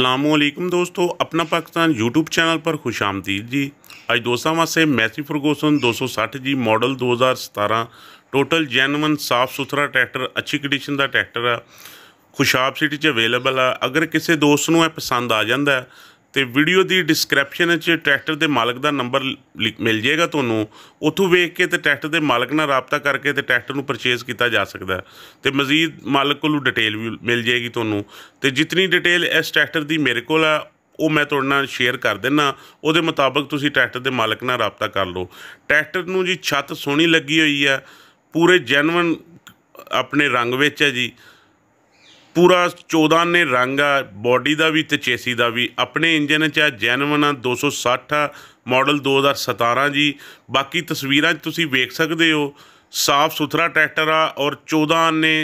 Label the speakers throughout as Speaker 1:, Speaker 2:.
Speaker 1: ਵਾਲੇਕਮ ਦੋਸਤੋ ਆਪਣਾ Pakistan YouTube channel ਪਰ ਖੁਸ਼ ਆਮਦੀਦ ਜੀ ਅੱਜ ਦੋਸਤਾਂ ਵਾਸਤੇ ਮੈਸੀ ਫਰਗੋਸਨ 260 ਜੀ ਮਾਡਲ 2017 ਟੋਟਲ ਜੈਨੂਨ ਸਾਫ ਸੁਥਰਾ ਟਰੈਕਟਰ ਅੱਛੀ ਕੰਡੀਸ਼ਨ ਦਾ ਟਰੈਕਟਰ ਆ ਖੁਸ਼ਾਬ ਸਿਟੀ 'ਚ ਅਵੇਲੇਬਲ ਆ ਅਗਰ ਕਿਸੇ ਦੋਸਤ ਨੂੰ ਇਹ ਪਸੰਦ ਆ ਜਾਂਦਾ ਤੇ ਵੀਡੀਓ ਦੀ ਡਿਸਕ੍ਰਿਪਸ਼ਨ ਵਿੱਚ ਟਰੈਕਟਰ ਦੇ ਮਾਲਕ ਦਾ ਨੰਬਰ ਮਿਲ ਜਾਏਗਾ ਤੁਹਾਨੂੰ ਉੱਥੋਂ ਵੇਖ ਕੇ ਤੇ ਟਰੈਕਟਰ ਦੇ ਮਾਲਕ ਨਾਲ ਰਾਬਤਾ ਕਰਕੇ ਤੇ ਟਰੈਕਟਰ ਨੂੰ ਪਰਚੇਸ ਕੀਤਾ ਜਾ ਸਕਦਾ ਤੇ ਮਜ਼ੀਦ ਮਾਲਕ ਕੋਲੋਂ ਡਿਟੇਲ ਵੀ ਮਿਲ ਜਾਏਗੀ ਤੁਹਾਨੂੰ ਤੇ ਜਿੰਨੀ ਡਿਟੇਲ ਇਸ ਟਰੈਕਟਰ ਦੀ ਮੇਰੇ ਕੋਲ ਆ ਉਹ ਮੈਂ ਤੁਹਾਡੇ ਨਾਲ ਸ਼ੇਅਰ ਕਰ ਦਿੰਨਾ ਉਹਦੇ ਮੁਤਾਬਕ ਤੁਸੀਂ ਟਰੈਕਟਰ ਦੇ ਮਾਲਕ ਨਾਲ ਰਾਬਤਾ ਕਰ ਲਓ ਟਰੈਕਟਰ ਨੂੰ ਜੀ ਛੱਤ ਸੋਹਣੀ ਲੱਗੀ ਹੋਈ ਆ ਪੂਰੇ ਜੈਨੂਨ ਆਪਣੇ ਰੰਗ ਵਿੱਚ ਹੈ ਜੀ ਪੂਰਾ 14 ਨੇ ਰੰਗ ਆ ਬਾਡੀ ਦਾ ਵੀ ਤੇ ਚੇਸੀ ਦਾ ਵੀ ਆਪਣੇ ਇੰਜਨ ਚ ਜੈਨੂਨ ਆ 260 ਆ ਮਾਡਲ 2017 ਜੀ ਬਾਕੀ ਤਸਵੀਰਾਂ ਤੁਸੀਂ ਵੇਖ ਸਕਦੇ ਹੋ ਸਾਫ ਸੁਥਰਾ ਟਰੈਕਟਰ ਆ ਔਰ 14 ਨੇ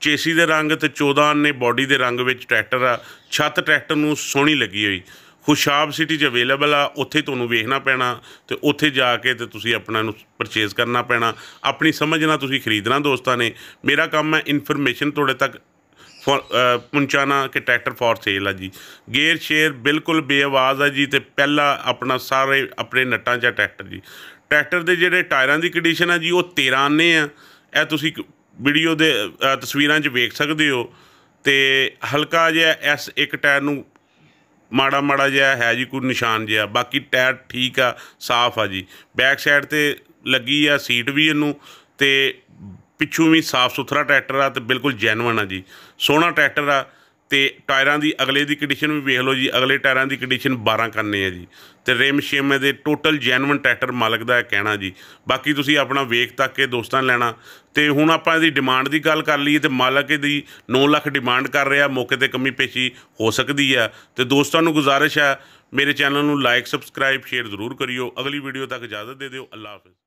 Speaker 1: ਚੇਸੀ ਦੇ ਰੰਗ ਤੇ 14 ਨੇ ਬਾਡੀ ਦੇ ਰੰਗ ਵਿੱਚ ਟਰੈਕਟਰ ਆ ਛੱਤ ਟਰੈਕਟਰ ਨੂੰ ਸੋਹਣੀ ਲੱਗੀ ਹੋਈ ਖੁਸ਼ਾਬ ਸਿਟੀ 'ਚ ਅਵੇਲੇਬਲ ਆ ਉੱਥੇ ਤੁਹਾਨੂੰ ਵੇਖਣਾ ਪੈਣਾ ਤੇ ਉੱਥੇ ਜਾ ਕੇ ਤੇ ਤੁਸੀਂ ਆਪਣਾ ਨੂੰ ਪਰਚੇਸ ਕਰਨਾ ਪੈਣਾ ਆਪਣੀ ਸਮਝ ਨਾਲ ਤੁਸੀਂ ਖਰੀਦਣਾ ਦੋਸਤਾਂ ਨੇ ਮੇਰਾ ਕੰਮ ਹੈ ਇਨਫੋਰਮੇਸ਼ਨ ਤੁਹਾਡੇ ਤੱਕ ਪਹੁੰਚਾਣਾ ਕਿ ਟਰੈਕਟਰ ਫॉर ਸੇਲ ਆ ਜੀ ਗੇਅਰ ਸ਼ੇਅਰ ਬਿਲਕੁਲ ਬੇਆਵਾਜ਼ ਆ ਜੀ ਤੇ ਪਹਿਲਾ ਆਪਣਾ ਸਾਰੇ ਆਪਣੇ ਨਟਾਂ 'ਚ ਟਰੈਕਟਰ ਜੀ ਟਰੈਕਟਰ ਦੇ ਜਿਹੜੇ ਟਾਇਰਾਂ ਦੀ ਕੰਡੀਸ਼ਨ ਆ ਜੀ ਉਹ 13 ਨੇ ਆ ਇਹ ਤੁਸੀਂ ਵੀਡੀਓ ਦੇ ਤਸਵੀਰਾਂ 'ਚ ਵੇਖ ਸਕਦੇ ਹੋ ਤੇ ਹਲਕਾ ਜਿਹਾ ਐਸ ਇੱਕ ਟਾਇਰ ਨੂੰ ਮਾੜਾ ਮਾੜਾ ਜਿਹਾ ਹੈ ਜੀ ਕੋਈ ਨਿਸ਼ਾਨ ਜਿਹਾ ਬਾਕੀ ਟਾਇਰ ਠੀਕ ਆ ਸਾਫ਼ ਆ ਜੀ ਬੈਕ ਸਾਈਡ ਤੇ ਲੱਗੀ ਆ ਸੀਟ ਵੀ ਇਹਨੂੰ ਤੇ ਪਿੱਛੂ ਵੀ ਸਾਫ ਸੁਥਰਾ ਟਰੈਕਟਰ ਆ ਤੇ ਬਿਲਕੁਲ ਜੈਨੂਇਨ ਆ ਜੀ ਸੋਹਣਾ ਟਰੈਕਟਰ ਆ ਤੇ ਟਾਇਰਾਂ ਦੀ ਅਗਲੇ ਦੀ ਕੰਡੀਸ਼ਨ ਵੀ ਵੇਖ ਲਓ ਜੀ ਅਗਲੇ ਟਾਇਰਾਂ ਦੀ ਕੰਡੀਸ਼ਨ 12 ਕਰਨੇ ਆ ਜੀ ਤੇ ਰਿਮ ਸ਼ਿਮ ਦੇ ਟੋਟਲ ਜੈਨੂਇਨ ਟਰੈਕਟਰ ਮਾਲਕ ਦਾ ਕਹਿਣਾ ਜੀ ਬਾਕੀ ਤੁਸੀਂ ਆਪਣਾ ਵੇਖ ਤੱਕ ਕੇ ਦੋਸਤਾਂ ਲੈਣਾ ਤੇ ਹੁਣ ਆਪਾਂ ਇਹਦੀ ਡਿਮਾਂਡ ਦੀ ਗੱਲ ਕਰ ਲਈਏ ਤੇ ਮਾਲਕ ਦੀ 9 ਲੱਖ ਡਿਮਾਂਡ ਕਰ ਰਿਹਾ ਮੌਕੇ ਤੇ ਕਮੀ ਪੇਸ਼ੀ ਹੋ ਸਕਦੀ ਆ ਤੇ ਦੋਸਤਾਂ ਨੂੰ ਗੁਜ਼ਾਰਿਸ਼ ਆ ਮੇਰੇ ਚੈਨਲ ਨੂੰ ਲਾਈਕ ਸਬਸਕ੍ਰਾਈਬ ਸ਼ੇਅਰ ਜ਼ਰੂਰ ਕਰਿਓ ਅਗਲੀ ਵੀਡੀਓ ਤੱਕ ਇਜਾਜ਼ਤ ਦੇ ਦਿਓ ਅੱਲਾ ਹਾਫਿਜ਼